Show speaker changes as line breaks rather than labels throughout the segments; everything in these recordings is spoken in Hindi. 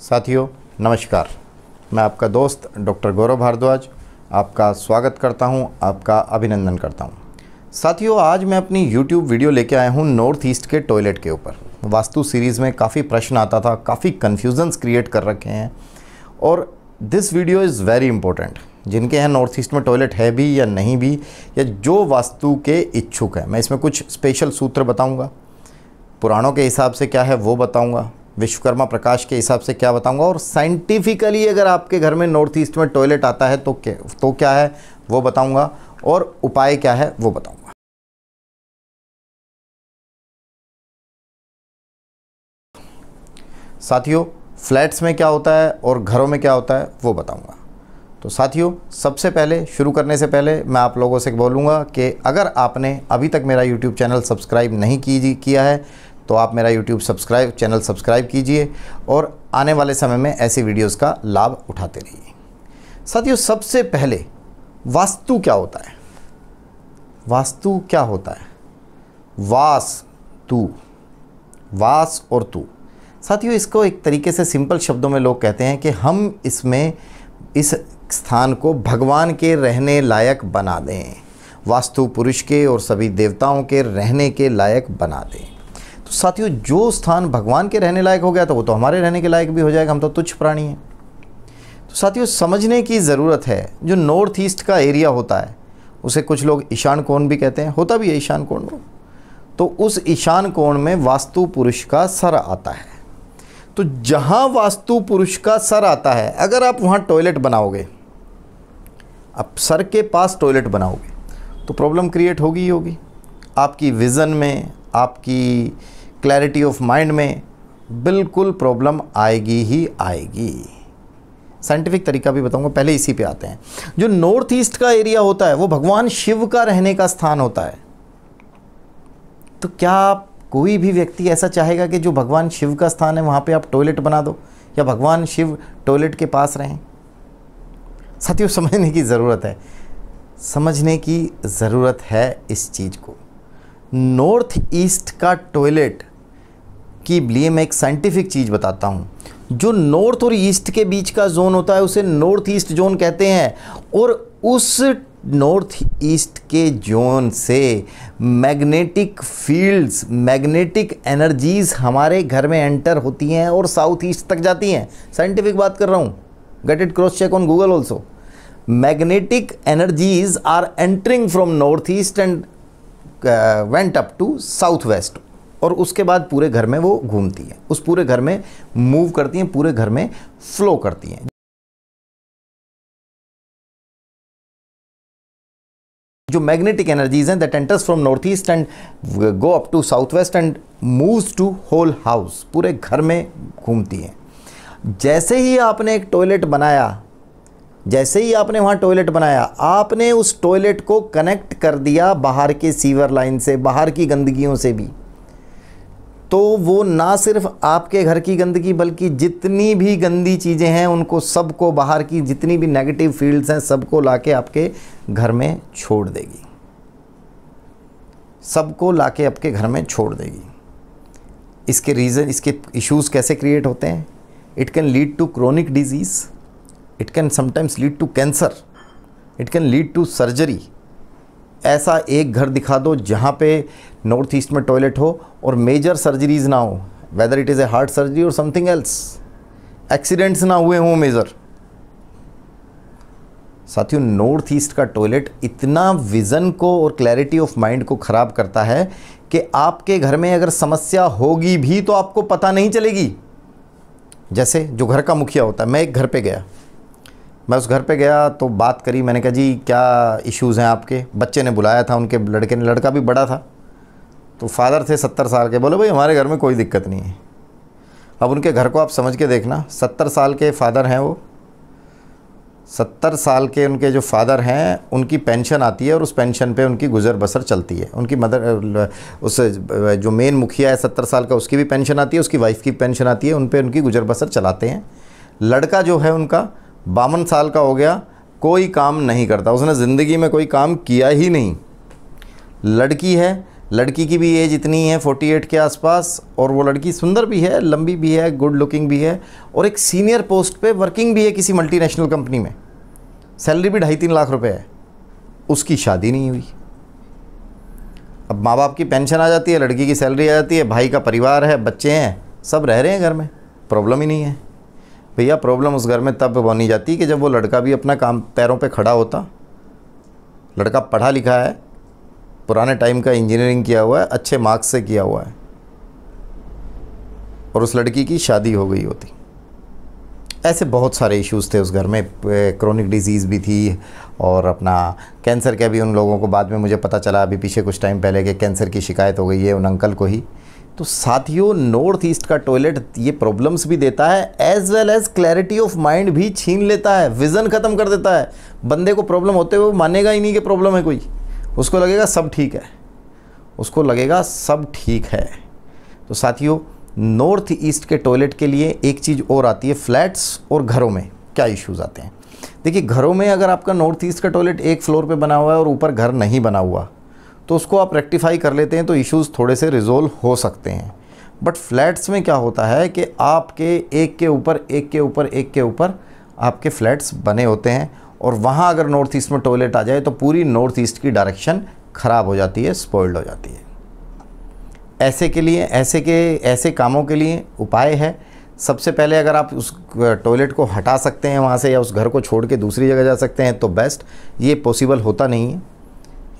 साथियों नमस्कार मैं आपका दोस्त डॉक्टर गौरव भारद्वाज आपका स्वागत करता हूं, आपका अभिनंदन करता हूं। साथियों आज मैं अपनी YouTube वीडियो लेके आया हूं नॉर्थ ईस्ट के टॉयलेट के ऊपर वास्तु सीरीज़ में काफ़ी प्रश्न आता था काफ़ी कन्फ्यूजन्स क्रिएट कर रखे हैं और this video is very important जिनके यहाँ नॉर्थ ईस्ट में टॉयलेट है भी या नहीं भी या जो वास्तु के इच्छुक हैं मैं इसमें कुछ स्पेशल सूत्र बताऊँगा पुराणों के हिसाब से क्या है वो बताऊँगा विश्वकर्मा प्रकाश के हिसाब से क्या बताऊंगा और साइंटिफिकली अगर आपके घर में नॉर्थ ईस्ट में टॉयलेट आता है तो क्या तो क्या है वो बताऊंगा और उपाय क्या है वो बताऊंगा साथियों फ्लैट्स में क्या होता है और घरों में क्या होता है वो बताऊंगा तो साथियों सबसे पहले शुरू करने से पहले मैं आप लोगों से बोलूंगा कि अगर आपने अभी तक मेरा यूट्यूब चैनल सब्सक्राइब नहीं की किया है तो आप मेरा यूट्यूब सब्सक्राइब चैनल सब्सक्राइब कीजिए और आने वाले समय में ऐसी वीडियोज़ का लाभ उठाते रहिए साथियों सबसे पहले वास्तु क्या होता है वास्तु क्या होता है वास तू वास और तू साथियों इसको एक तरीके से सिंपल शब्दों में लोग कहते हैं कि हम इसमें इस स्थान को भगवान के रहने लायक बना दें वास्तु पुरुष के और सभी देवताओं के रहने के लायक बना दें तो साथियों जो स्थान भगवान के रहने लायक हो गया तो वो तो हमारे रहने के लायक भी हो जाएगा हम तो तुच्छ प्राणी हैं तो साथियों समझने की ज़रूरत है जो नॉर्थ ईस्ट का एरिया होता है उसे कुछ लोग ईशान कोण भी कहते हैं होता भी है ईशान कोण तो उस ईशान कोण में वास्तु पुरुष का सर आता है तो जहाँ वास्तु पुरुष का सर आता है अगर आप वहाँ टॉयलेट बनाओगे आप सर के पास टॉयलेट बनाओगे तो प्रॉब्लम क्रिएट होगी ही होगी आपकी विज़न में आपकी क्लैरिटी ऑफ माइंड में बिल्कुल प्रॉब्लम आएगी ही आएगी साइंटिफिक तरीका भी बताऊंगा पहले इसी पे आते हैं जो नॉर्थ ईस्ट का एरिया होता है वो भगवान शिव का रहने का स्थान होता है तो क्या कोई भी व्यक्ति ऐसा चाहेगा कि जो भगवान शिव का स्थान है वहाँ पे आप टॉयलेट बना दो या भगवान शिव टॉयलेट के पास रहें साथियों समझने की ज़रूरत है समझने की ज़रूरत है इस चीज़ को नॉर्थ ईस्ट का टॉयलेट के लिए मैं एक साइंटिफिक चीज़ बताता हूँ जो नॉर्थ और ईस्ट के बीच का जोन होता है उसे नॉर्थ ईस्ट जोन कहते हैं और उस नॉर्थ ईस्ट के जोन से मैग्नेटिक फील्ड्स मैग्नेटिक एनर्जीज़ हमारे घर में एंटर होती हैं और साउथ ईस्ट तक जाती हैं साइंटिफिक बात कर रहा हूँ get it cross check on Google also magnetic energies are entering from north east and went up to south west और उसके बाद पूरे घर में वो घूमती हैं उस पूरे घर में मूव करती हैं पूरे घर में फ्लो करती हैं जो मैग्नेटिक एनर्जीज हैं that enters from north east and go up to south west and moves to whole house पूरे घर में घूमती हैं जैसे ही आपने एक टॉयलेट बनाया जैसे ही आपने वहाँ टॉयलेट बनाया आपने उस टॉयलेट को कनेक्ट कर दिया बाहर के सीवर लाइन से बाहर की गंदगियों से भी तो वो ना सिर्फ आपके घर की गंदगी बल्कि जितनी भी गंदी चीज़ें हैं उनको सबको बाहर की जितनी भी नेगेटिव फील्ड्स हैं सबको लाके आपके घर में छोड़ देगी सबको लाके आपके घर में छोड़ देगी इसके रीज़न इसके इश्यूज़ कैसे क्रिएट होते हैं it can lead to chronic disease it can sometimes lead to cancer it can lead to surgery ऐसा एक घर दिखा दो जहाँ पे नॉर्थ ईस्ट में टॉयलेट हो और मेजर सर्जरीज ना हो whether it is a heart surgery और समथिंग एल्स एक्सीडेंट्स ना हुए हों मेजर साथियों नॉर्थ ईस्ट का टॉयलेट इतना विज़न को और क्लैरिटी ऑफ माइंड को ख़राब करता है कि आपके घर में अगर समस्या होगी भी तो आपको पता नहीं चलेगी जैसे जो घर का मुखिया होता है मैं एक घर पे गया मैं उस घर पे गया तो बात करी मैंने कहा जी क्या इश्यूज़ हैं आपके बच्चे ने बुलाया था उनके लड़के ने लड़का भी बड़ा था तो फादर थे सत्तर साल के बोले भाई हमारे घर में कोई दिक्कत नहीं है अब उनके घर को आप समझ के देखना सत्तर साल के फादर हैं वो सत्तर साल के उनके जो फादर हैं उनकी पेंशन आती है और उस पेंशन पे उनकी गुजर बसर चलती है उनकी मदर उस जो मेन मुखिया है सत्तर साल का उसकी भी पेंशन आती है उसकी वाइफ की पेंशन आती है उन पर उनकी गुजर बसर चलाते हैं लड़का जो है उनका बावन साल का हो गया कोई काम नहीं करता उसने ज़िंदगी में कोई काम किया ही नहीं लड़की है लड़की की भी एज इतनी है 48 के आसपास और वो लड़की सुंदर भी है लंबी भी है गुड लुकिंग भी है और एक सीनियर पोस्ट पे वर्किंग भी है किसी मल्टीनेशनल कंपनी में सैलरी भी ढाई तीन लाख रुपए है उसकी शादी नहीं हुई अब माँ बाप की पेंशन आ जाती है लड़की की सैलरी आ जाती है भाई का परिवार है बच्चे हैं सब रह रहे हैं घर में प्रॉब्लम ही नहीं है भैया प्रॉब्लम उस घर में तब बनी जाती कि जब वो लड़का भी अपना काम पैरों पे खड़ा होता लड़का पढ़ा लिखा है पुराने टाइम का इंजीनियरिंग किया हुआ है अच्छे मार्क्स से किया हुआ है और उस लड़की की शादी हो गई होती ऐसे बहुत सारे इश्यूज़ थे उस घर में क्रोनिक डिजीज़ भी थी और अपना कैंसर का भी उन लोगों को बाद में मुझे पता चला अभी पीछे कुछ टाइम पहले कि कैंसर की शिकायत हो गई है उन अंकल को ही तो साथियों नॉर्थ ईस्ट का टॉयलेट ये प्रॉब्लम्स भी देता है as well as clarity of mind भी छीन लेता है विजन खत्म कर देता है बंदे को प्रॉब्लम होते हुए मानेगा ही नहीं कि प्रॉब्लम है कोई उसको लगेगा सब ठीक है उसको लगेगा सब ठीक है तो साथियों नॉर्थ ईस्ट के टॉयलेट के लिए एक चीज़ और आती है फ्लैट्स और घरों में क्या इश्यूज आते हैं देखिए घरों में अगर आपका नॉर्थ ईस्ट का टॉयलेट एक फ्लोर पे बना हुआ है और ऊपर घर नहीं बना हुआ तो उसको आप रेक्टिफाई कर लेते हैं तो इश्यूज़ थोड़े से रिजोल्व हो सकते हैं बट फ्लैट्स में क्या होता है कि आपके एक के ऊपर एक के ऊपर एक के ऊपर आपके फ्लैट्स बने होते हैं और वहाँ अगर नॉर्थ ईस्ट में टॉयलेट आ जाए तो पूरी नॉर्थ ईस्ट की डायरेक्शन ख़राब हो जाती है स्पॉइल्ड हो जाती है ऐसे के लिए ऐसे के ऐसे कामों के लिए उपाय है सबसे पहले अगर आप उस टॉयलेट को हटा सकते हैं वहाँ से या उस घर को छोड़ के दूसरी जगह जा सकते हैं तो बेस्ट ये पॉसिबल होता नहीं है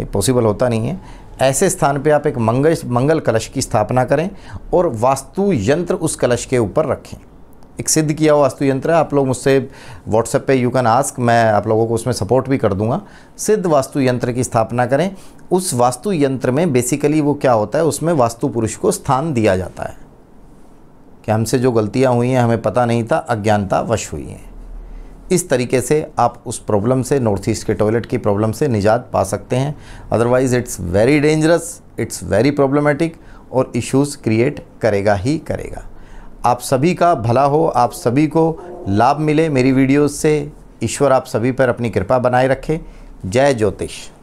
ये पॉसिबल होता नहीं है ऐसे स्थान पे आप एक मंगल मंगल कलश की स्थापना करें और वास्तु यंत्र उस कलश के ऊपर रखें एक सिद्ध किया वास्तु यंत्र है आप लोग मुझसे व्हाट्सएप पे यू कैन आस्क मैं आप लोगों को उसमें सपोर्ट भी कर दूंगा सिद्ध वास्तु यंत्र की स्थापना करें उस वास्तु यंत्र में बेसिकली वो क्या होता है उसमें वास्तु पुरुष को स्थान दिया जाता है कि हमसे जो गलतियाँ हुई हैं हमें पता नहीं था अज्ञानता वश हुई हैं इस तरीके से आप उस प्रॉब्लम से नॉर्थ ईस्ट के टॉयलेट की प्रॉब्लम से निजात पा सकते हैं otherwise it's very dangerous it's very problematic और इश्यूज़ क्रिएट करेगा ही करेगा आप सभी का भला हो आप सभी को लाभ मिले मेरी वीडियोस से ईश्वर आप सभी पर अपनी कृपा बनाए रखे जय ज्योतिष